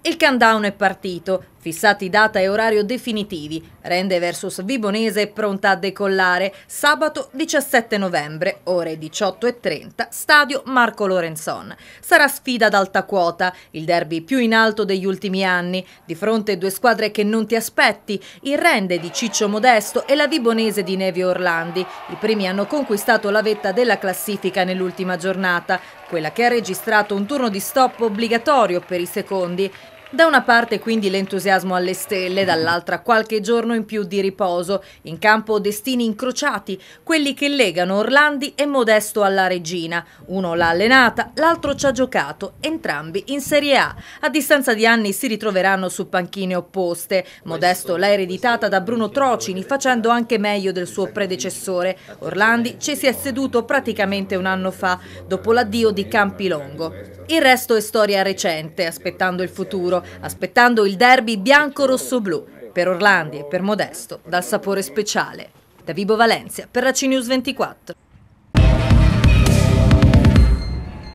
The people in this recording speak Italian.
Il countdown è partito Fissati data e orario definitivi, Rende vs Vibonese pronta a decollare sabato 17 novembre, ore 18.30, stadio Marco Lorenzon. Sarà sfida ad alta quota, il derby più in alto degli ultimi anni, di fronte due squadre che non ti aspetti, il Rende di Ciccio Modesto e la Vibonese di Nevio Orlandi. I primi hanno conquistato la vetta della classifica nell'ultima giornata, quella che ha registrato un turno di stop obbligatorio per i secondi. Da una parte quindi l'entusiasmo alle stelle, dall'altra qualche giorno in più di riposo. In campo destini incrociati, quelli che legano Orlandi e Modesto alla regina. Uno l'ha allenata, l'altro ci ha giocato, entrambi in Serie A. A distanza di anni si ritroveranno su panchine opposte. Modesto l'ha ereditata da Bruno Trocini, facendo anche meglio del suo predecessore. Orlandi ci si è seduto praticamente un anno fa, dopo l'addio di Campilongo. Il resto è storia recente, aspettando il futuro, aspettando il derby bianco-rosso-blu, per Orlandi e per Modesto, dal sapore speciale. Da Vibo Valencia, per la CNews 24.